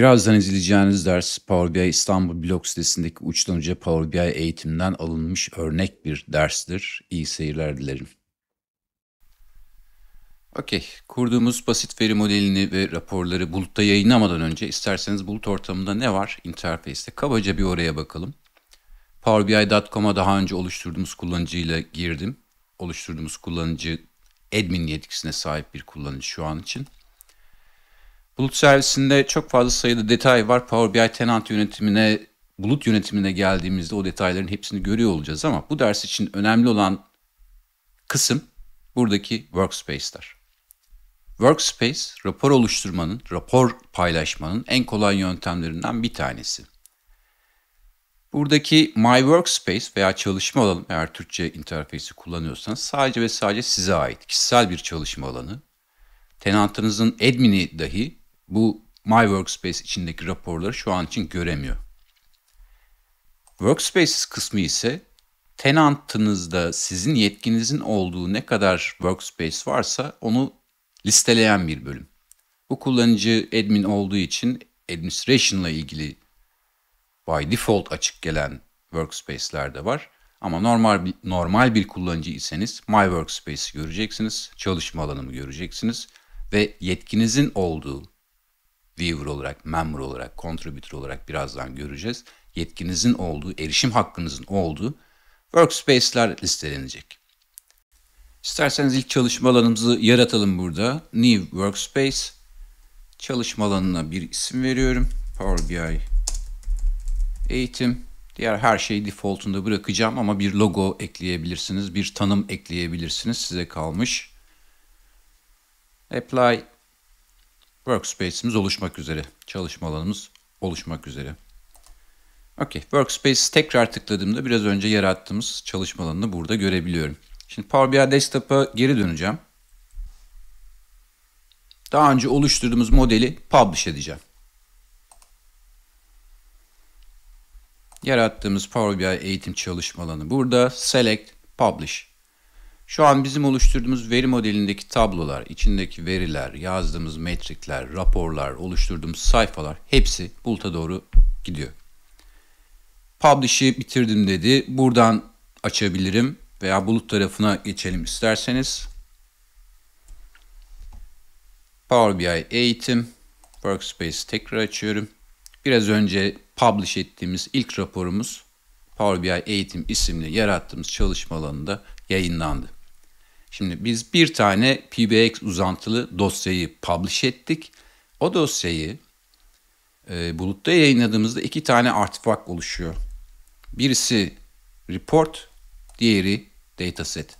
Birazdan izleyeceğiniz ders Power BI İstanbul blog sitesindeki uçtan uca Power BI eğitimden alınmış örnek bir derstir. İyi seyirler dilerim. Okey, kurduğumuz basit veri modelini ve raporları bulutta yayınlamadan önce isterseniz bulut ortamında ne var interface'te kabaca bir oraya bakalım. PowerBI.com'a daha önce oluşturduğumuz kullanıcıyla girdim. Oluşturduğumuz kullanıcı admin yetkisine sahip bir kullanıcı şu an için. Bulut servisinde çok fazla sayıda detay var. Power BI tenant yönetimine, bulut yönetimine geldiğimizde o detayların hepsini görüyor olacağız ama bu ders için önemli olan kısım buradaki workspace'ler. Workspace, rapor oluşturmanın, rapor paylaşmanın en kolay yöntemlerinden bir tanesi. Buradaki My Workspace veya çalışma alanı eğer Türkçe interfeysi kullanıyorsanız sadece ve sadece size ait kişisel bir çalışma alanı. Tenantınızın admini dahi bu My Workspace içindeki raporları şu an için göremiyor. Workspaces kısmı ise tenantınızda sizin yetkinizin olduğu ne kadar workspace varsa onu listeleyen bir bölüm. Bu kullanıcı admin olduğu için administration ile ilgili by default açık gelen workspace'ler de var. Ama normal bir, normal bir kullanıcı iseniz My Workspace'i göreceksiniz, çalışma alanımı göreceksiniz ve yetkinizin olduğu viewer olarak, member olarak, contributor olarak birazdan göreceğiz. Yetkinizin olduğu, erişim hakkınızın olduğu workspace'ler listelenecek. İsterseniz ilk çalışma alanımızı yaratalım burada. New Workspace çalışma alanına bir isim veriyorum. Power BI eğitim. Diğer her şeyi defaultunda bırakacağım ama bir logo ekleyebilirsiniz, bir tanım ekleyebilirsiniz. Size kalmış. Apply workspace'imiz oluşmak üzere. Çalışma alanımız oluşmak üzere. Okey. Workspace tekrar tıkladığımda biraz önce yarattığımız çalışma alanını burada görebiliyorum. Şimdi Power BI Desktop'a geri döneceğim. Daha önce oluşturduğumuz modeli publish edeceğim. Yarattığımız Power BI eğitim çalışma alanı burada. Select, Publish. Şu an bizim oluşturduğumuz veri modelindeki tablolar, içindeki veriler, yazdığımız metrikler, raporlar, oluşturduğumuz sayfalar hepsi buluta doğru gidiyor. Publish'i bitirdim dedi. Buradan açabilirim veya bulut tarafına geçelim isterseniz. Power BI eğitim. Workspace tekrar açıyorum. Biraz önce publish ettiğimiz ilk raporumuz Power BI eğitim isimli yarattığımız çalışma alanında yayınlandı. Şimdi biz bir tane PBX uzantılı dosyayı publish ettik. O dosyayı e, bulutta yayınladığımızda iki tane artifak oluşuyor. Birisi report, diğeri dataset.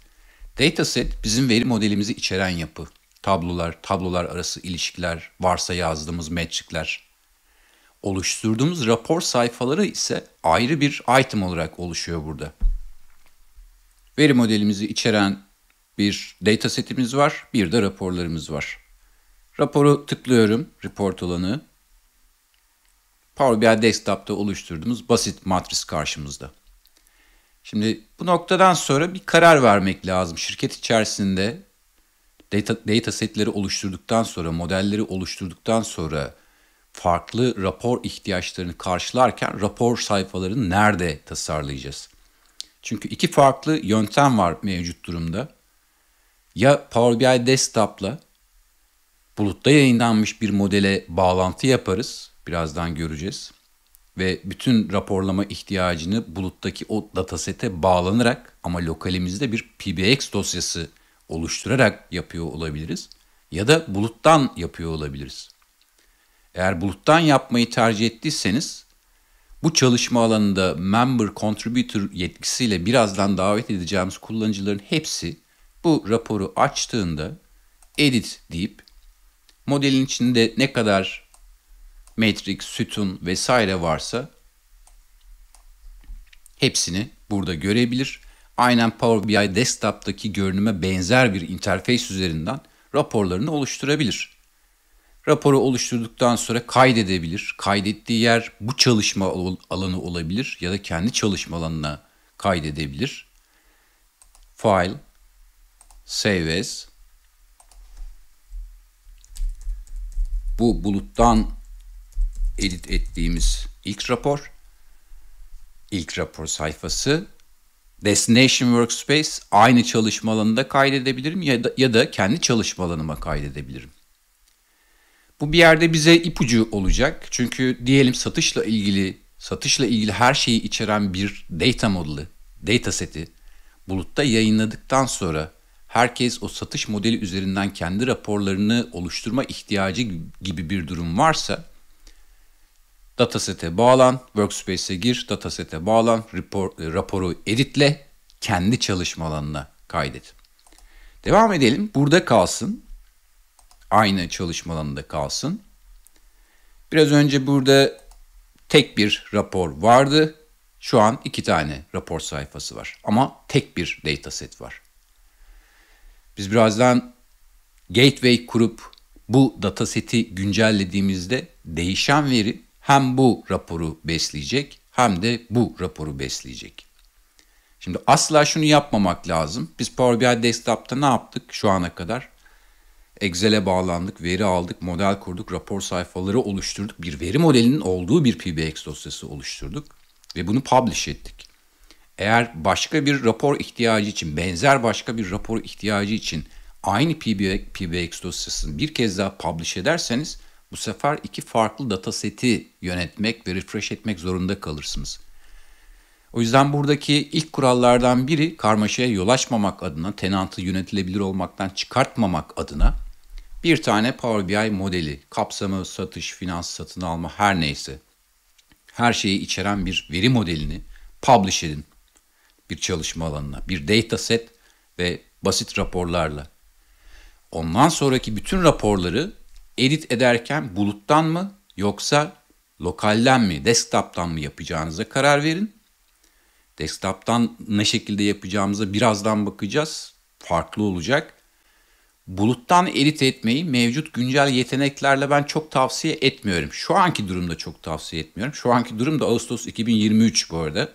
Dataset bizim veri modelimizi içeren yapı. Tablolar, tablolar arası ilişkiler, varsa yazdığımız metrikler. Oluşturduğumuz rapor sayfaları ise ayrı bir item olarak oluşuyor burada. Veri modelimizi içeren bir data setimiz var, bir de raporlarımız var. Raporu tıklıyorum, report olanı. Power BI Desktop'ta oluşturduğumuz basit matris karşımızda. Şimdi bu noktadan sonra bir karar vermek lazım. Şirket içerisinde data, data setleri oluşturduktan sonra, modelleri oluşturduktan sonra farklı rapor ihtiyaçlarını karşılarken rapor sayfalarını nerede tasarlayacağız? Çünkü iki farklı yöntem var mevcut durumda ya Power BI Desktop'la bulutta yayınlanmış bir modele bağlantı yaparız. Birazdan göreceğiz. Ve bütün raporlama ihtiyacını buluttaki o datasete bağlanarak ama lokalimizde bir PBX dosyası oluşturarak yapıyor olabiliriz. Ya da buluttan yapıyor olabiliriz. Eğer buluttan yapmayı tercih ettiyseniz bu çalışma alanında member contributor yetkisiyle birazdan davet edeceğimiz kullanıcıların hepsi bu raporu açtığında edit deyip modelin içinde ne kadar metrik, sütun vesaire varsa hepsini burada görebilir. Aynen Power BI Desktop'taki görünüme benzer bir interfeys üzerinden raporlarını oluşturabilir. Raporu oluşturduktan sonra kaydedebilir. Kaydettiği yer bu çalışma alanı olabilir ya da kendi çalışma alanına kaydedebilir. File save as. Bu buluttan edit ettiğimiz ilk rapor. İlk rapor sayfası. Destination Workspace aynı çalışma alanında kaydedebilirim ya da, ya da kendi çalışma alanıma kaydedebilirim. Bu bir yerde bize ipucu olacak. Çünkü diyelim satışla ilgili satışla ilgili her şeyi içeren bir data modeli, data seti bulutta yayınladıktan sonra herkes o satış modeli üzerinden kendi raporlarını oluşturma ihtiyacı gibi bir durum varsa datasete bağlan, workspace'e gir, datasete bağlan, rapor, e, raporu editle, kendi çalışma alanına kaydet. Devam edelim. Burada kalsın. Aynı çalışma alanında kalsın. Biraz önce burada tek bir rapor vardı. Şu an iki tane rapor sayfası var. Ama tek bir dataset var. Biz birazdan gateway kurup bu dataseti güncellediğimizde değişen veri hem bu raporu besleyecek hem de bu raporu besleyecek. Şimdi asla şunu yapmamak lazım. Biz Power BI Desktop'ta ne yaptık şu ana kadar? Excel'e bağlandık, veri aldık, model kurduk, rapor sayfaları oluşturduk. Bir veri modelinin olduğu bir PBX dosyası oluşturduk ve bunu publish ettik eğer başka bir rapor ihtiyacı için, benzer başka bir rapor ihtiyacı için aynı PBX dosyasını bir kez daha publish ederseniz bu sefer iki farklı data seti yönetmek ve refresh etmek zorunda kalırsınız. O yüzden buradaki ilk kurallardan biri karmaşaya yol açmamak adına, tenantı yönetilebilir olmaktan çıkartmamak adına bir tane Power BI modeli, kapsamı, satış, finans, satın alma her neyse her şeyi içeren bir veri modelini publish edin bir çalışma alanına, bir data set ve basit raporlarla. Ondan sonraki bütün raporları edit ederken buluttan mı yoksa lokalden mi, desktop'tan mı yapacağınıza karar verin. Desktop'tan ne şekilde yapacağımıza birazdan bakacağız. Farklı olacak. Buluttan edit etmeyi mevcut güncel yeteneklerle ben çok tavsiye etmiyorum. Şu anki durumda çok tavsiye etmiyorum. Şu anki durumda Ağustos 2023 bu arada.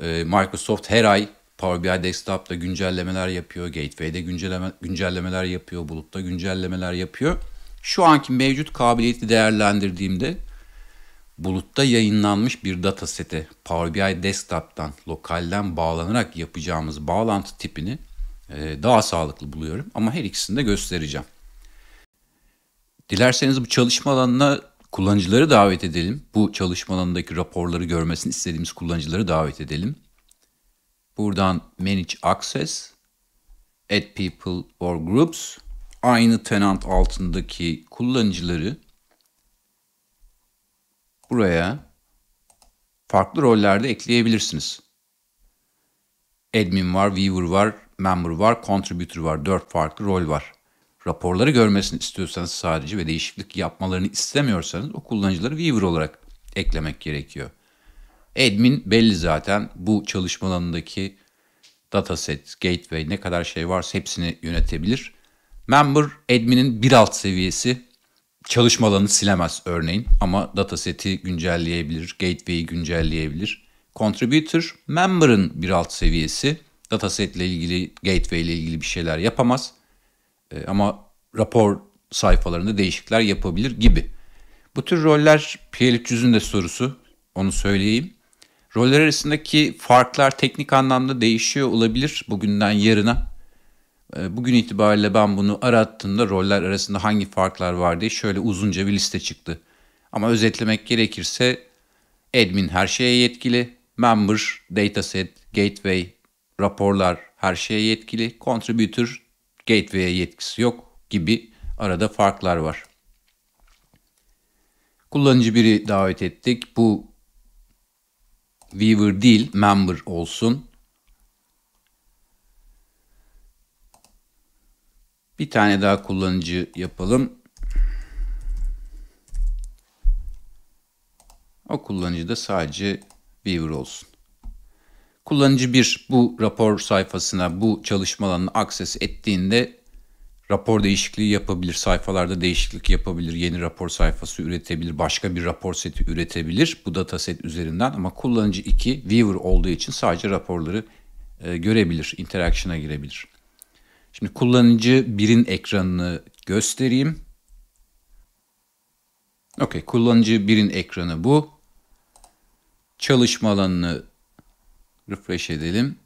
Ee, Microsoft her ay Power BI Desktop'ta güncellemeler yapıyor, Gateway'de güncelleme, güncellemeler yapıyor, Bulut'ta güncellemeler yapıyor. Şu anki mevcut kabiliyeti değerlendirdiğimde Bulut'ta yayınlanmış bir data seti Power BI Desktop'tan, lokalden bağlanarak yapacağımız bağlantı tipini e, daha sağlıklı buluyorum. Ama her ikisini de göstereceğim. Dilerseniz bu çalışma alanına kullanıcıları davet edelim. Bu çalışma alanındaki raporları görmesini istediğimiz kullanıcıları davet edelim. Buradan Manage Access, Add People or Groups, aynı tenant altındaki kullanıcıları buraya farklı rollerde ekleyebilirsiniz. Admin var, viewer var, member var, contributor var, dört farklı rol var raporları görmesini istiyorsanız sadece ve değişiklik yapmalarını istemiyorsanız o kullanıcıları viewer olarak eklemek gerekiyor. Admin belli zaten bu çalışma alanındaki dataset, gateway ne kadar şey varsa hepsini yönetebilir. Member admin'in bir alt seviyesi çalışma alanı silemez örneğin ama dataseti güncelleyebilir, gateway'i güncelleyebilir. Contributor member'ın bir alt seviyesi datasetle ilgili, gateway ile ilgili bir şeyler yapamaz e, ama rapor sayfalarında değişiklikler yapabilir gibi. Bu tür roller PL300'ün de sorusu. Onu söyleyeyim. Roller arasındaki farklar teknik anlamda değişiyor olabilir bugünden yarına. E, bugün itibariyle ben bunu arattığımda roller arasında hangi farklar var diye şöyle uzunca bir liste çıktı. Ama özetlemek gerekirse admin her şeye yetkili, member, dataset, gateway, raporlar her şeye yetkili, contributor Gateway'e yetkisi yok gibi arada farklar var. Kullanıcı biri davet ettik. Bu viewer değil member olsun. Bir tane daha kullanıcı yapalım. O kullanıcı da sadece viewer olsun. Kullanıcı bir bu rapor sayfasına bu çalışma alanını akses ettiğinde rapor değişikliği yapabilir, sayfalarda değişiklik yapabilir, yeni rapor sayfası üretebilir, başka bir rapor seti üretebilir bu dataset üzerinden ama kullanıcı 2 viewer olduğu için sadece raporları e, görebilir, interaction'a girebilir. Şimdi kullanıcı 1'in ekranını göstereyim. Okey, kullanıcı 1'in ekranı bu. Çalışma alanını refresh edelim.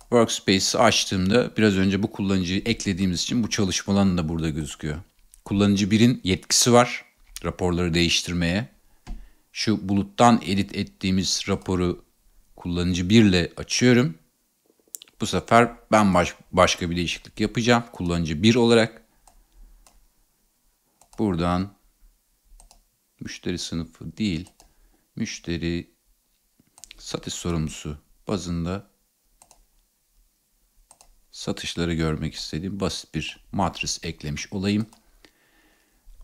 Workspace'i açtığımda biraz önce bu kullanıcıyı eklediğimiz için bu çalışma alanı da burada gözüküyor. Kullanıcı birin yetkisi var raporları değiştirmeye. Şu buluttan edit ettiğimiz raporu kullanıcı 1 ile açıyorum. Bu sefer ben baş, başka bir değişiklik yapacağım. Kullanıcı 1 olarak. Buradan müşteri sınıfı değil, müşteri satış sorumlusu bazında satışları görmek istediğim basit bir matris eklemiş olayım.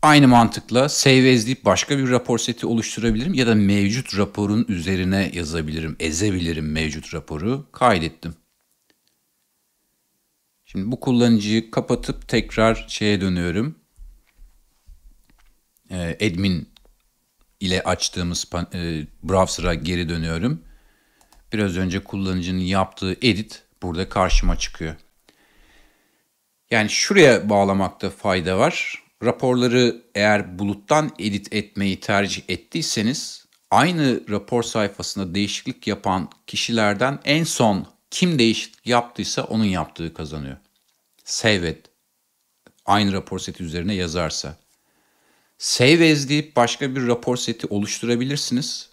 Aynı mantıkla save as deyip başka bir rapor seti oluşturabilirim ya da mevcut raporun üzerine yazabilirim, ezebilirim mevcut raporu. Kaydettim. Şimdi bu kullanıcıyı kapatıp tekrar şeye dönüyorum. Ee, admin ile açtığımız e, browser'a geri dönüyorum biraz önce kullanıcının yaptığı edit burada karşıma çıkıyor. Yani şuraya bağlamakta fayda var. Raporları eğer buluttan edit etmeyi tercih ettiyseniz aynı rapor sayfasında değişiklik yapan kişilerden en son kim değişiklik yaptıysa onun yaptığı kazanıyor. Save it. Aynı rapor seti üzerine yazarsa. Save as deyip başka bir rapor seti oluşturabilirsiniz.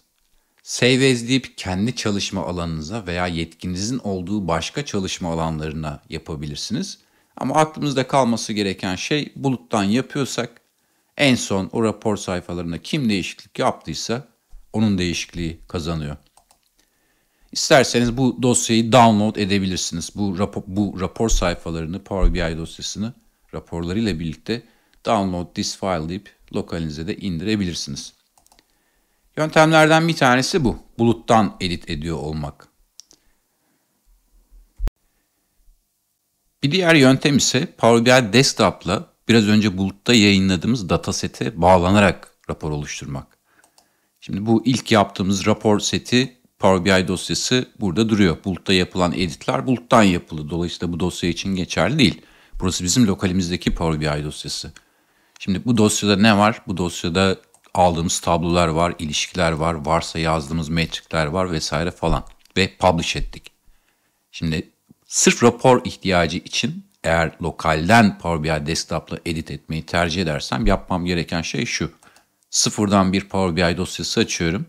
Save as deyip kendi çalışma alanınıza veya yetkinizin olduğu başka çalışma alanlarına yapabilirsiniz. Ama aklımızda kalması gereken şey buluttan yapıyorsak en son o rapor sayfalarına kim değişiklik yaptıysa onun değişikliği kazanıyor. İsterseniz bu dosyayı download edebilirsiniz. Bu rapor, bu rapor sayfalarını, Power BI dosyasını raporlarıyla birlikte download this file deyip lokalize de indirebilirsiniz. Yöntemlerden bir tanesi bu. Buluttan edit ediyor olmak. Bir diğer yöntem ise Power BI Desktop'la biraz önce bulutta yayınladığımız datasete bağlanarak rapor oluşturmak. Şimdi bu ilk yaptığımız rapor seti Power BI dosyası burada duruyor. Bulutta yapılan editler buluttan yapılı. Dolayısıyla bu dosya için geçerli değil. Burası bizim lokalimizdeki Power BI dosyası. Şimdi bu dosyada ne var? Bu dosyada aldığımız tablolar var, ilişkiler var, varsa yazdığımız metrikler var vesaire falan ve publish ettik. Şimdi sırf rapor ihtiyacı için eğer lokalden Power BI Desktop'la edit etmeyi tercih edersem yapmam gereken şey şu. Sıfırdan bir Power BI dosyası açıyorum.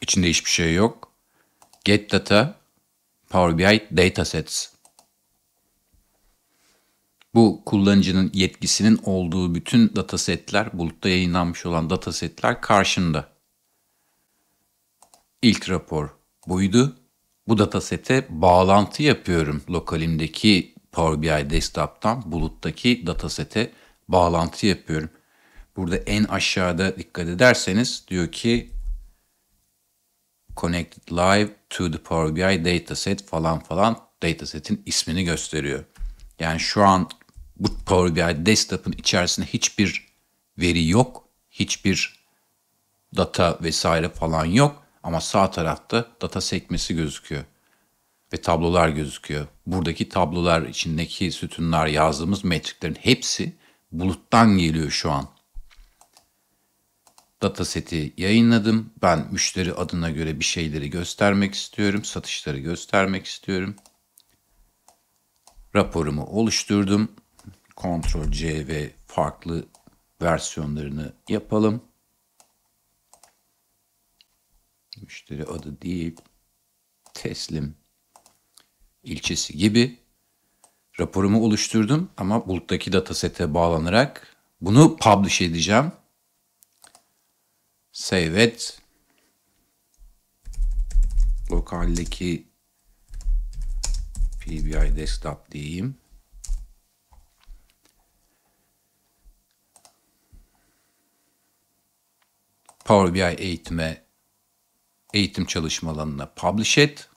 İçinde hiçbir şey yok. Get data Power BI datasets bu kullanıcının yetkisinin olduğu bütün datasetler, bulutta yayınlanmış olan datasetler karşında. İlk rapor buydu. Bu datasete bağlantı yapıyorum lokalimdeki Power BI desktop'tan buluttaki datasete bağlantı yapıyorum. Burada en aşağıda dikkat ederseniz diyor ki connected live to the Power BI dataset falan falan datasetin ismini gösteriyor. Yani şu an bu Power BI Desktop'ın içerisinde hiçbir veri yok, hiçbir data vesaire falan yok ama sağ tarafta data sekmesi gözüküyor ve tablolar gözüküyor. Buradaki tablolar içindeki sütunlar yazdığımız metriklerin hepsi buluttan geliyor şu an. Dataseti yayınladım. Ben müşteri adına göre bir şeyleri göstermek istiyorum. Satışları göstermek istiyorum. Raporumu oluşturdum. Ctrl C ve farklı versiyonlarını yapalım. Müşteri adı değil, teslim ilçesi gibi raporumu oluşturdum ama buluttaki datasete bağlanarak bunu publish edeceğim. Save et. Lokaldeki PBI desktop diyeyim. Power BI eğitime, eğitim çalışmalarına publish et.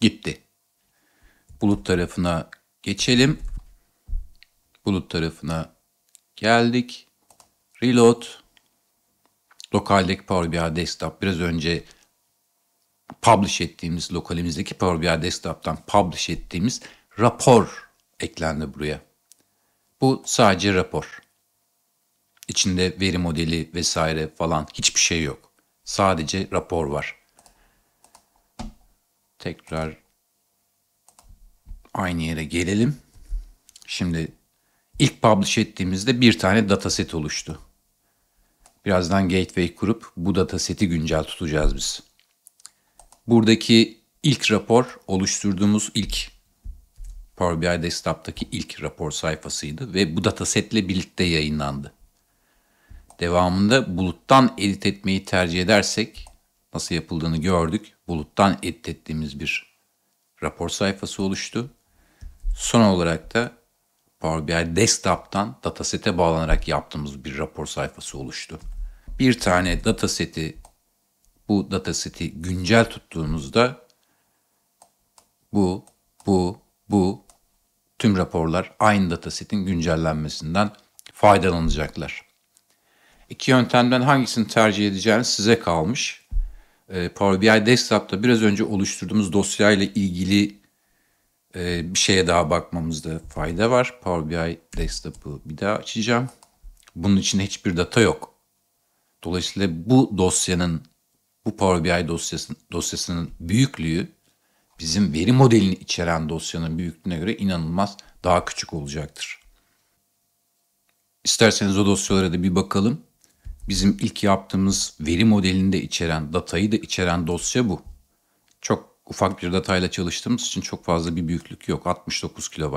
Gitti. Bulut tarafına geçelim. Bulut tarafına geldik. Reload. Lokaldeki Power BI Desktop biraz önce publish ettiğimiz lokalimizdeki Power BI Desktop'tan publish ettiğimiz rapor eklendi buraya. Bu sadece rapor. İçinde veri modeli vesaire falan hiçbir şey yok. Sadece rapor var. Tekrar aynı yere gelelim. Şimdi ilk publish ettiğimizde bir tane dataset oluştu. Birazdan gateway kurup bu dataseti güncel tutacağız biz. Buradaki ilk rapor oluşturduğumuz ilk Power BI Desktop'taki ilk rapor sayfasıydı ve bu datasetle birlikte yayınlandı. Devamında buluttan edit etmeyi tercih edersek nasıl yapıldığını gördük. Buluttan edit ettiğimiz bir rapor sayfası oluştu. Son olarak da Power BI Desktop'tan datasete bağlanarak yaptığımız bir rapor sayfası oluştu. Bir tane dataseti bu dataseti güncel tuttuğumuzda bu, bu, bu tüm raporlar aynı datasetin güncellenmesinden faydalanacaklar. İki yöntemden hangisini tercih edeceğiniz size kalmış. Ee, Power BI Desktop'ta biraz önce oluşturduğumuz dosyayla ilgili e, bir şeye daha bakmamızda fayda var. Power BI Desktop'ı bir daha açacağım. Bunun için hiçbir data yok. Dolayısıyla bu dosyanın, bu Power BI dosyasının, dosyasının büyüklüğü bizim veri modelini içeren dosyanın büyüklüğüne göre inanılmaz daha küçük olacaktır. İsterseniz o dosyalara da bir bakalım. Bizim ilk yaptığımız veri modelinde içeren, datayı da içeren dosya bu. Çok ufak bir datayla çalıştığımız için çok fazla bir büyüklük yok. 69 KB.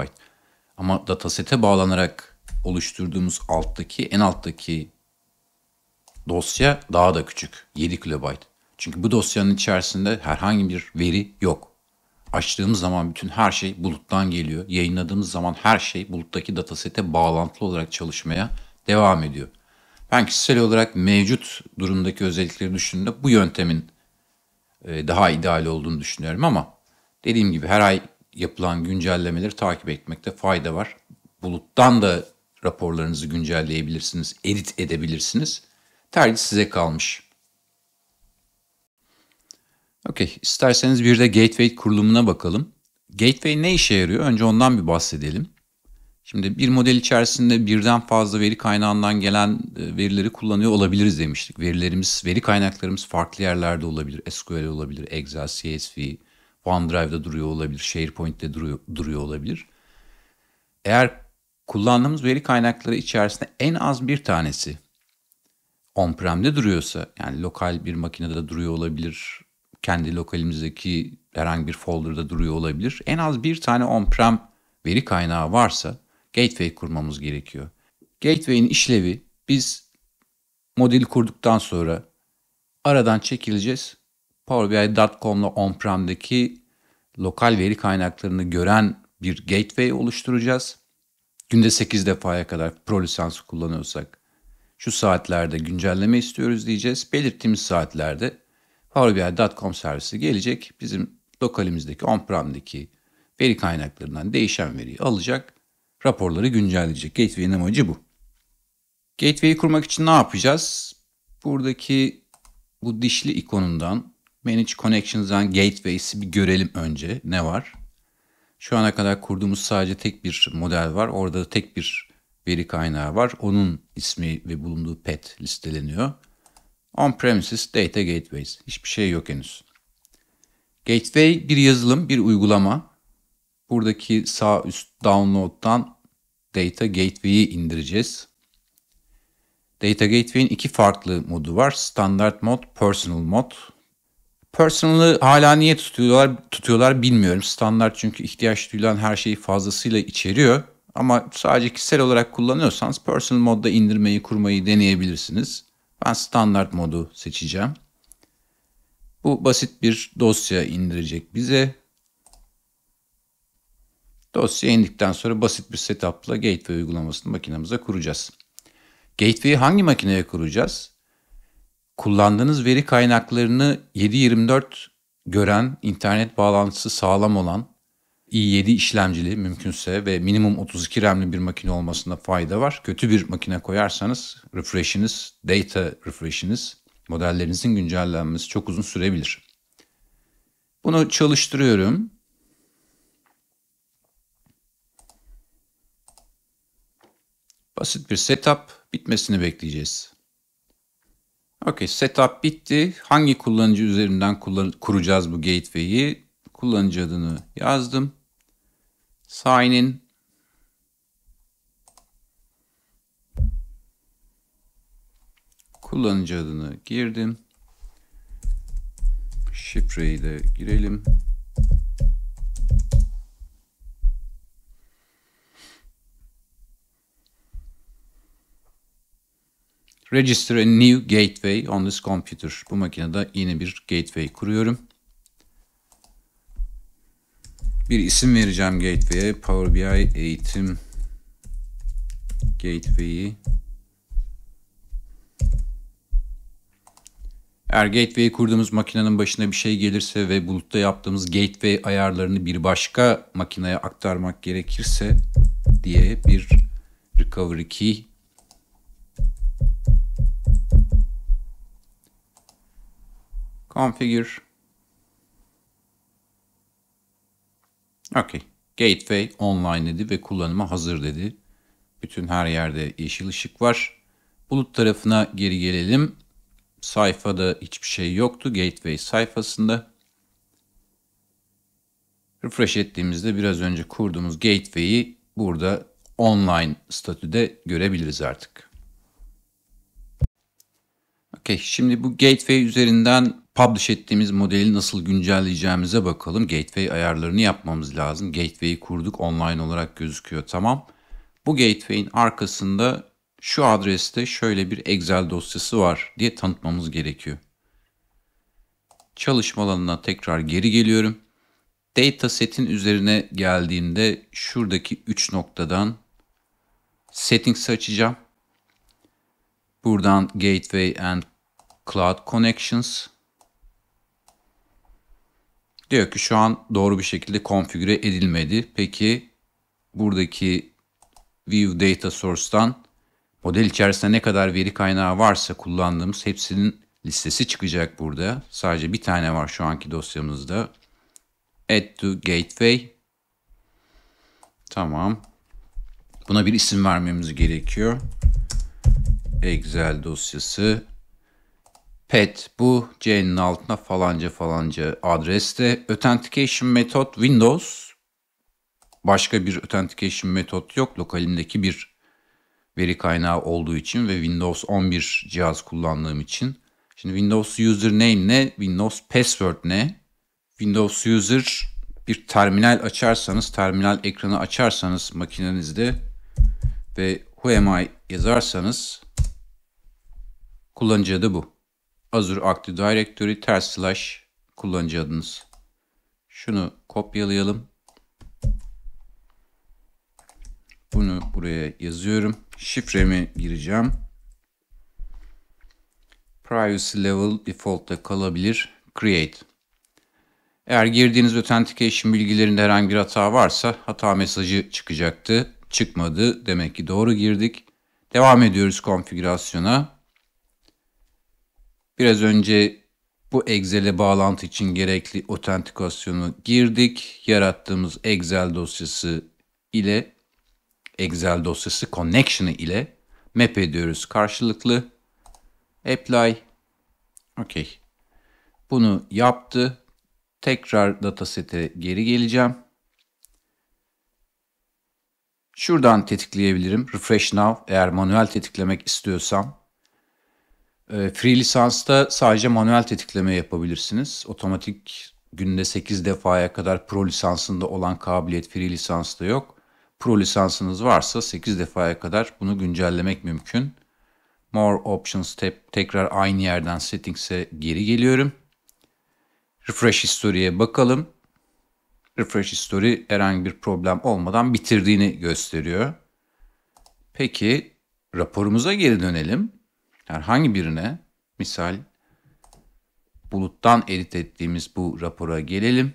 Ama datasete bağlanarak oluşturduğumuz alttaki, en alttaki dosya daha da küçük. 7 KB. Çünkü bu dosyanın içerisinde herhangi bir veri yok. Açtığımız zaman bütün her şey buluttan geliyor. Yayınladığımız zaman her şey buluttaki datasete bağlantılı olarak çalışmaya devam ediyor. Ben kişisel olarak mevcut durumdaki özellikleri düşündüğümde bu yöntemin e, daha ideal olduğunu düşünüyorum ama dediğim gibi her ay yapılan güncellemeleri takip etmekte fayda var. Buluttan da raporlarınızı güncelleyebilirsiniz, edit edebilirsiniz. Tercih size kalmış. Okey, isterseniz bir de Gateway kurulumuna bakalım. Gateway ne işe yarıyor? Önce ondan bir bahsedelim. Şimdi bir model içerisinde birden fazla veri kaynağından gelen e, verileri kullanıyor olabiliriz demiştik. Verilerimiz, veri kaynaklarımız farklı yerlerde olabilir. SQL olabilir, Excel, CSV, OneDrive'da duruyor olabilir, SharePoint'te duruyor, duruyor olabilir. Eğer kullandığımız veri kaynakları içerisinde en az bir tanesi on-prem'de duruyorsa, yani lokal bir makinede duruyor olabilir, kendi lokalimizdeki herhangi bir folder'da duruyor olabilir. En az bir tane on-prem veri kaynağı varsa gateway kurmamız gerekiyor. Gateway'in işlevi biz modeli kurduktan sonra aradan çekileceğiz. Power PowerBI.com'la on-prem'deki lokal veri kaynaklarını gören bir gateway oluşturacağız. Günde 8 defaya kadar pro lisansı kullanıyorsak şu saatlerde güncelleme istiyoruz diyeceğiz. Belirttiğimiz saatlerde Power servisi gelecek. Bizim lokalimizdeki on-prem'deki veri kaynaklarından değişen veriyi alacak, raporları güncelleyecek. Gateway'in amacı bu. Gateway'i kurmak için ne yapacağız? Buradaki bu dişli ikonundan Manage Connections'dan Gateway'si bir görelim önce ne var. Şu ana kadar kurduğumuz sadece tek bir model var. Orada da tek bir veri kaynağı var. Onun ismi ve bulunduğu pet listeleniyor. On-premises data gateways. Hiçbir şey yok henüz. Gateway bir yazılım, bir uygulama. Buradaki sağ üst download'dan Data Gateway'i indireceğiz. Data Gateway'in iki farklı modu var. Standart mod, personal mod. Personal'ı hala niye tutuyorlar, tutuyorlar bilmiyorum. Standart çünkü ihtiyaç duyulan her şeyi fazlasıyla içeriyor. Ama sadece kişisel olarak kullanıyorsanız personal modda indirmeyi, kurmayı deneyebilirsiniz. Ben standart modu seçeceğim. Bu basit bir dosya indirecek bize. Dosya indikten sonra basit bir setupla gateway uygulamasını makinemize kuracağız. Gateway'i hangi makineye kuracağız? Kullandığınız veri kaynaklarını 7/24 gören, internet bağlantısı sağlam olan i7 işlemcili mümkünse ve minimum 32 RAM'li bir makine olmasında fayda var. Kötü bir makine koyarsanız refresh'iniz, data refresh'iniz, modellerinizin güncellenmesi çok uzun sürebilir. Bunu çalıştırıyorum. Basit bir setup bitmesini bekleyeceğiz. Okey setup bitti. Hangi kullanıcı üzerinden kullan kuracağız bu gateway'i? Kullanıcı adını yazdım sign in. Kullanıcı adını girdim. Şifreyi de girelim. Register a new gateway on this computer. Bu makinede yeni bir gateway kuruyorum bir isim vereceğim gateway'e. Power BI eğitim gateway'i. Eğer Gateway kurduğumuz makinenin başına bir şey gelirse ve bulutta yaptığımız gateway ayarlarını bir başka makineye aktarmak gerekirse diye bir recovery key configure Okay. Gateway online dedi ve kullanıma hazır dedi. Bütün her yerde yeşil ışık var. Bulut tarafına geri gelelim. Sayfada hiçbir şey yoktu. Gateway sayfasında. Refresh ettiğimizde biraz önce kurduğumuz gateway'i burada online statüde görebiliriz artık. Okay, şimdi bu gateway üzerinden publish ettiğimiz modeli nasıl güncelleyeceğimize bakalım. Gateway ayarlarını yapmamız lazım. Gateway'i kurduk online olarak gözüküyor tamam. Bu gateway'in arkasında şu adreste şöyle bir Excel dosyası var diye tanıtmamız gerekiyor. Çalışma alanına tekrar geri geliyorum. Dataset'in üzerine geldiğimde şuradaki 3 noktadan Settings açacağım. Buradan Gateway and Cloud Connections Diyor ki şu an doğru bir şekilde konfigüre edilmedi. Peki buradaki view data source'tan model içerisinde ne kadar veri kaynağı varsa kullandığımız hepsinin listesi çıkacak burada. Sadece bir tane var şu anki dosyamızda. Add to gateway. Tamam. Buna bir isim vermemiz gerekiyor. Excel dosyası pet bu c'nin altına falanca falanca adreste. Authentication metot Windows. Başka bir authentication metot yok. Lokalimdeki bir veri kaynağı olduğu için ve Windows 11 cihaz kullandığım için. Şimdi Windows username ne? Windows password ne? Windows user bir terminal açarsanız, terminal ekranı açarsanız makinenizde ve who am I yazarsanız kullanıcı adı bu. Azure Active Directory ters slash kullanıcı adınız. Şunu kopyalayalım. Bunu buraya yazıyorum. Şifremi gireceğim. Privacy level default'ta kalabilir. Create. Eğer girdiğiniz authentication bilgilerinde herhangi bir hata varsa hata mesajı çıkacaktı. Çıkmadı. Demek ki doğru girdik. Devam ediyoruz konfigürasyona. Biraz önce bu Excel'e bağlantı için gerekli otentikasyonu girdik. Yarattığımız Excel dosyası ile Excel dosyası connection'ı ile map ediyoruz karşılıklı. Apply. Okey. Bunu yaptı. Tekrar datasete geri geleceğim. Şuradan tetikleyebilirim. Refresh now eğer manuel tetiklemek istiyorsam. E, free lisansta sadece manuel tetikleme yapabilirsiniz. Otomatik günde 8 defaya kadar pro lisansında olan kabiliyet free lisansta yok. Pro lisansınız varsa 8 defaya kadar bunu güncellemek mümkün. More Options tab tekrar aynı yerden Settings'e geri geliyorum. Refresh History'e bakalım. Refresh History herhangi bir problem olmadan bitirdiğini gösteriyor. Peki raporumuza geri dönelim herhangi birine misal buluttan edit ettiğimiz bu rapora gelelim.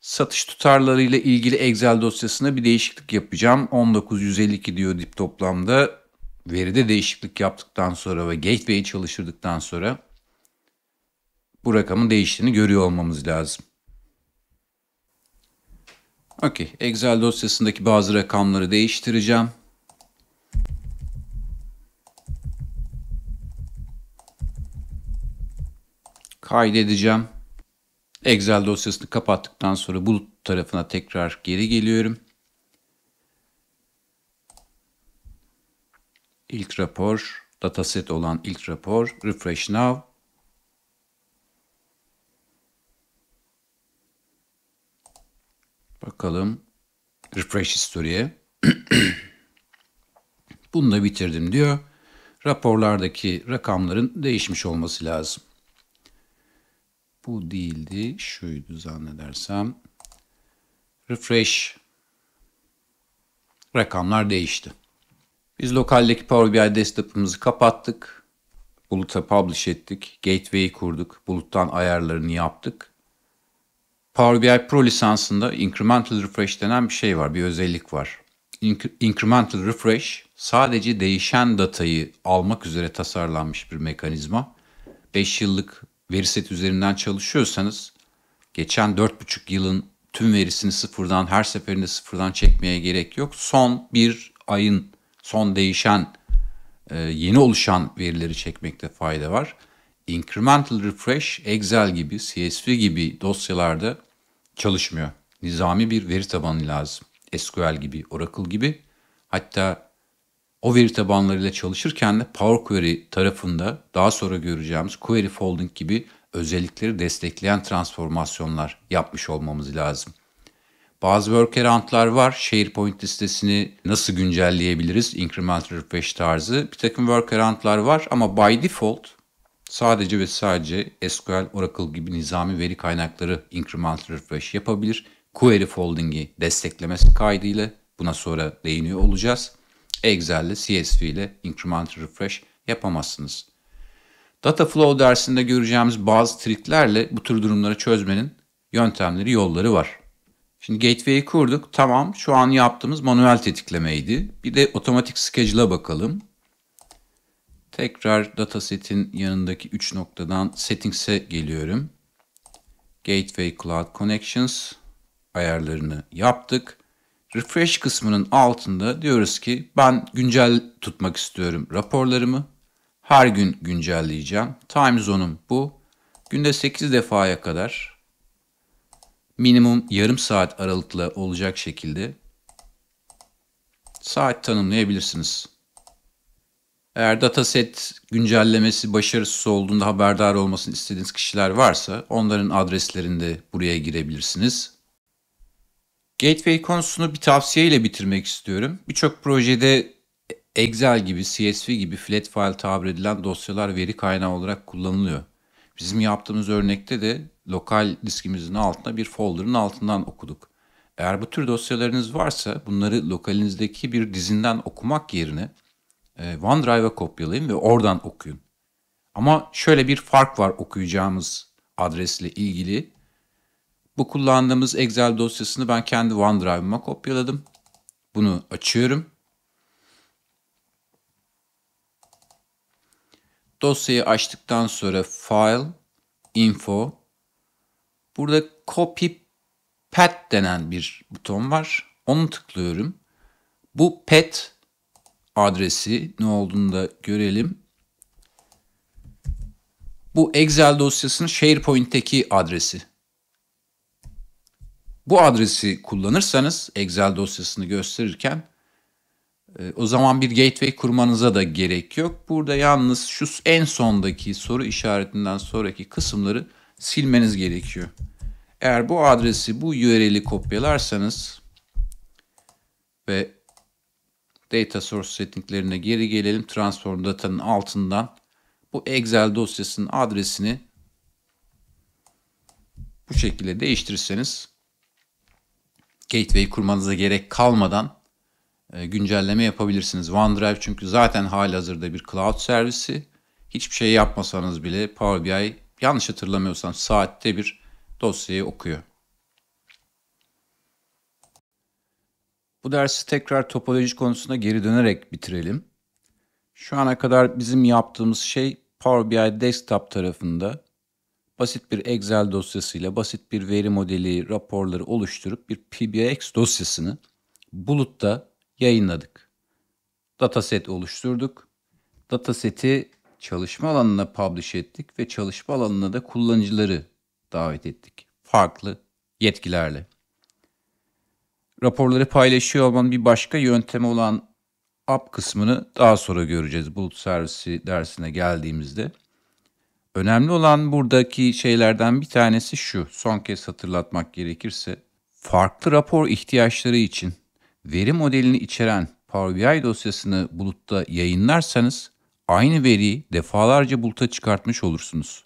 Satış tutarlarıyla ilgili Excel dosyasına bir değişiklik yapacağım. 1952 diyor dip toplamda. Veride değişiklik yaptıktan sonra ve gateway'i çalıştırdıktan sonra bu rakamın değiştiğini görüyor olmamız lazım. Okey. Excel dosyasındaki bazı rakamları değiştireceğim. kaydedeceğim. Excel dosyasını kapattıktan sonra bulut tarafına tekrar geri geliyorum. İlk rapor, dataset olan ilk rapor, refresh now. Bakalım refresh history'e. Bunu da bitirdim diyor. Raporlardaki rakamların değişmiş olması lazım. Bu değildi. Şuydu zannedersem. Refresh. Rakamlar değişti. Biz lokaldeki Power BI desktop'ımızı kapattık. Bulut'a publish ettik. Gateway'i kurduk. Bulut'tan ayarlarını yaptık. Power BI Pro lisansında incremental refresh denen bir şey var, bir özellik var. Incremental refresh sadece değişen datayı almak üzere tasarlanmış bir mekanizma. 5 yıllık veri set üzerinden çalışıyorsanız geçen 4,5 yılın tüm verisini sıfırdan her seferinde sıfırdan çekmeye gerek yok. Son bir ayın son değişen e, yeni oluşan verileri çekmekte fayda var. Incremental refresh Excel gibi CSV gibi dosyalarda çalışmıyor. Nizami bir veri tabanı lazım. SQL gibi, Oracle gibi hatta o veri tabanlarıyla çalışırken de Power Query tarafında daha sonra göreceğimiz query folding gibi özellikleri destekleyen transformasyonlar yapmış olmamız lazım. Bazı workaround'lar var. SharePoint listesini nasıl güncelleyebiliriz? Incremental refresh tarzı. Bir takım workaround'lar var ama by default sadece ve sadece SQL, Oracle gibi nizami veri kaynakları incremental refresh yapabilir. Query folding'i desteklemesi kaydıyla buna sonra değiniyor olacağız. Excel ile CSV ile incremental refresh yapamazsınız. Data flow dersinde göreceğimiz bazı triklerle bu tür durumları çözmenin yöntemleri, yolları var. Şimdi gateway'i kurduk. Tamam şu an yaptığımız manuel tetiklemeydi. Bir de otomatik schedule'a bakalım. Tekrar dataset'in yanındaki 3 noktadan settings'e geliyorum. Gateway Cloud Connections ayarlarını yaptık. Refresh kısmının altında diyoruz ki ben güncel tutmak istiyorum raporlarımı. Her gün güncelleyeceğim. Time zone'um bu. Günde 8 defaya kadar minimum yarım saat aralıkla olacak şekilde saat tanımlayabilirsiniz. Eğer dataset güncellemesi başarısız olduğunda haberdar olmasını istediğiniz kişiler varsa onların adreslerini de buraya girebilirsiniz. Gateway konusunu bir tavsiyeyle bitirmek istiyorum. Birçok projede Excel gibi, CSV gibi flat file tabir edilen dosyalar veri kaynağı olarak kullanılıyor. Bizim yaptığımız örnekte de lokal diskimizin altına bir folder'ın altından okuduk. Eğer bu tür dosyalarınız varsa bunları lokalinizdeki bir dizinden okumak yerine e, OneDrive'a kopyalayın ve oradan okuyun. Ama şöyle bir fark var okuyacağımız adresle ilgili. Bu kullandığımız Excel dosyasını ben kendi OneDrive'ıma kopyaladım. Bunu açıyorum. Dosyayı açtıktan sonra File, Info. Burada Copy Pet denen bir buton var. Onu tıklıyorum. Bu pet adresi ne olduğunu da görelim. Bu Excel dosyasının SharePoint'teki adresi. Bu adresi kullanırsanız Excel dosyasını gösterirken e, o zaman bir gateway kurmanıza da gerek yok. Burada yalnız şu en sondaki soru işaretinden sonraki kısımları silmeniz gerekiyor. Eğer bu adresi, bu URL'i kopyalarsanız ve Data Source settinglerine geri gelelim. Transform Data'nın altından bu Excel dosyasının adresini bu şekilde değiştirirseniz gateway kurmanıza gerek kalmadan e, güncelleme yapabilirsiniz. OneDrive çünkü zaten halihazırda bir cloud servisi. Hiçbir şey yapmasanız bile Power BI yanlış hatırlamıyorsam saatte bir dosyayı okuyor. Bu dersi tekrar topoloji konusuna geri dönerek bitirelim. Şu ana kadar bizim yaptığımız şey Power BI Desktop tarafında basit bir Excel dosyasıyla basit bir veri modeli raporları oluşturup bir PBX dosyasını bulutta yayınladık. Dataset oluşturduk. Dataseti çalışma alanına publish ettik ve çalışma alanına da kullanıcıları davet ettik. Farklı yetkilerle. Raporları paylaşıyor olmanın bir başka yöntemi olan app kısmını daha sonra göreceğiz bulut servisi dersine geldiğimizde. Önemli olan buradaki şeylerden bir tanesi şu, son kez hatırlatmak gerekirse, farklı rapor ihtiyaçları için veri modelini içeren Power BI dosyasını bulutta yayınlarsanız aynı veriyi defalarca buluta çıkartmış olursunuz.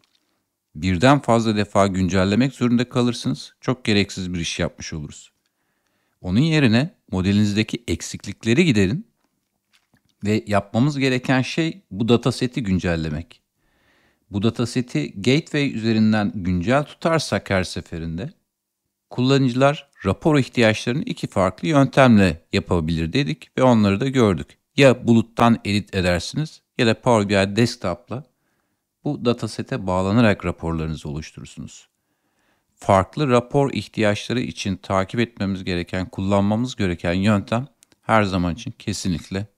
Birden fazla defa güncellemek zorunda kalırsınız. Çok gereksiz bir iş yapmış oluruz. Onun yerine modelinizdeki eksiklikleri giderin ve yapmamız gereken şey bu dataseti güncellemek. Bu dataseti gateway üzerinden güncel tutarsak her seferinde kullanıcılar rapor ihtiyaçlarını iki farklı yöntemle yapabilir dedik ve onları da gördük. Ya buluttan edit edersiniz ya da Power BI Desktop'la bu datasete bağlanarak raporlarınızı oluşturursunuz. Farklı rapor ihtiyaçları için takip etmemiz gereken, kullanmamız gereken yöntem her zaman için kesinlikle